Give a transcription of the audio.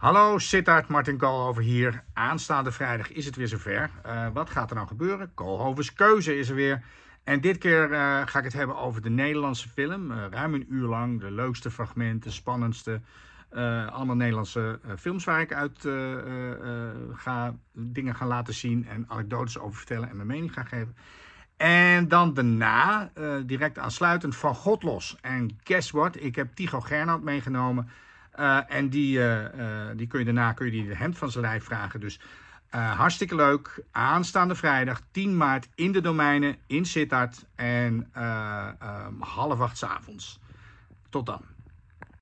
Hallo, Sittard, Martin Koolhoven hier. Aanstaande vrijdag is het weer zover. Uh, wat gaat er nou gebeuren? Koolhovens keuze is er weer. En dit keer eh, ga ik het hebben over de Nederlandse film. Eh, ruim een uur lang, de leukste fragmenten, spannendste. allemaal Nederlandse films waar ik uit ga, dingen gaan laten zien en anekdotes over vertellen en mijn mening ga geven. En dan daarna, direct aansluitend, Van God los. En guess what? Ik heb Tigo Gernand meegenomen eh, en die, eh, eh, die kun je daarna kun je die de hemd van zijn lijf vragen. Dus hartstikke leuk. Aanstaande vrijdag 10 maart in de domeinen in Sittard. En ehm, half acht s avonds. Tot dan.